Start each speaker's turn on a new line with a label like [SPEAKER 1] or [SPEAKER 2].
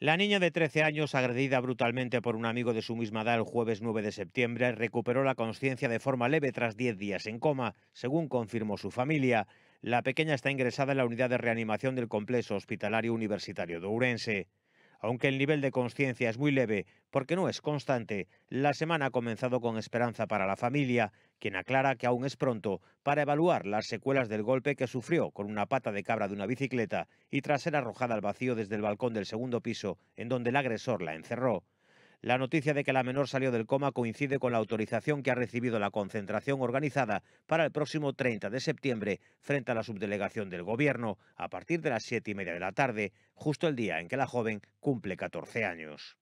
[SPEAKER 1] La niña de 13 años, agredida brutalmente por un amigo de su misma edad el jueves 9 de septiembre, recuperó la conciencia de forma leve tras 10 días en coma, según confirmó su familia. La pequeña está ingresada en la unidad de reanimación del complejo hospitalario universitario de Ourense. Aunque el nivel de conciencia es muy leve, porque no es constante, la semana ha comenzado con esperanza para la familia, quien aclara que aún es pronto para evaluar las secuelas del golpe que sufrió con una pata de cabra de una bicicleta y tras ser arrojada al vacío desde el balcón del segundo piso, en donde el agresor la encerró. La noticia de que la menor salió del coma coincide con la autorización que ha recibido la concentración organizada para el próximo 30 de septiembre frente a la subdelegación del Gobierno a partir de las siete y media de la tarde, justo el día en que la joven cumple 14 años.